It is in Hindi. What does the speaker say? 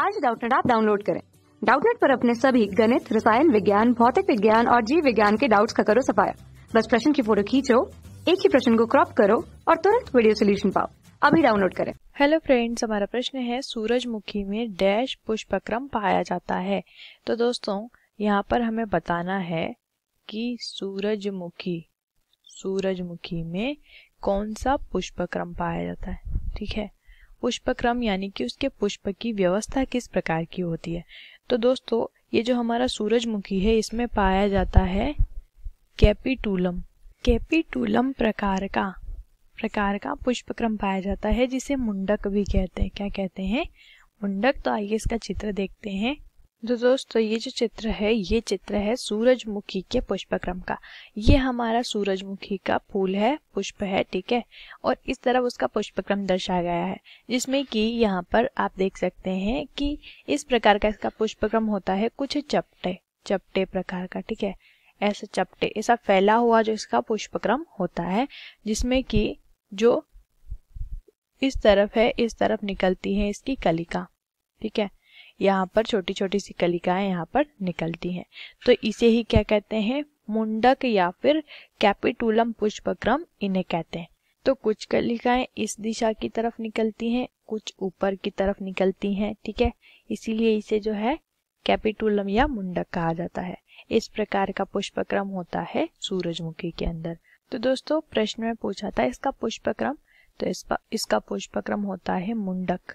आज डाउटनेट आप डाउनलोड करें डाउटनेट पर अपने सभी गणित रसायन विज्ञान भौतिक विज्ञान और जीव विज्ञान के डाउट्स का करो सफाया बस प्रश्न की फोटो खींचो एक ही प्रश्न को क्रॉप करो और तुरंत वीडियो सोल्यूशन पाओ अभी डाउनलोड करें हेलो फ्रेंड्स हमारा प्रश्न है सूरजमुखी में डैश पुष्पक्रम पाया जाता है तो दोस्तों यहाँ पर हमें बताना है कि सूरजमुखी सूरजमुखी में कौन सा पुष्पक्रम पाया जाता है ठीक है पुष्प क्रम यानी कि उसके पुष्प की व्यवस्था किस प्रकार की होती है तो दोस्तों ये जो हमारा सूरजमुखी है इसमें पाया जाता है कैपिटूलम कैपिटूलम प्रकार का प्रकार का पुष्पक्रम पाया जाता है जिसे मुंडक भी कहते हैं क्या कहते हैं मुंडक तो आइए इसका चित्र देखते हैं तो दोस्तों ये जो चित्र है ये चित्र है सूरजमुखी के पुष्पक्रम का ये हमारा सूरजमुखी का फूल है पुष्प है ठीक है और इस तरफ उसका पुष्पक्रम दर्शाया गया है जिसमें कि यहाँ पर आप देख सकते हैं कि इस प्रकार का इसका पुष्पक्रम होता है कुछ चपटे चपटे प्रकार का ठीक है ऐसे चपटे ऐसा फैला हुआ जो इसका पुष्पक्रम होता है जिसमें कि जो इस तरफ है इस तरफ निकलती है इसकी कलिका ठीक है यहाँ पर छोटी छोटी सी कलिकाएं यहाँ पर निकलती हैं तो इसे ही क्या कहते हैं मुंडक या फिर कैपिटुलम पुष्पक्रम इन्हें कहते हैं तो कुछ कलिकाएं इस दिशा की तरफ निकलती हैं कुछ ऊपर की तरफ निकलती हैं ठीक है इसीलिए इसे जो है कैपिटुलम या मुंडक कहा जाता है इस प्रकार का पुष्पक्रम होता है सूरजमुखी के अंदर तो दोस्तों प्रश्न में पूछा था इसका पुष्पक्रम तो इसका पुष्पक्रम होता है मुंडक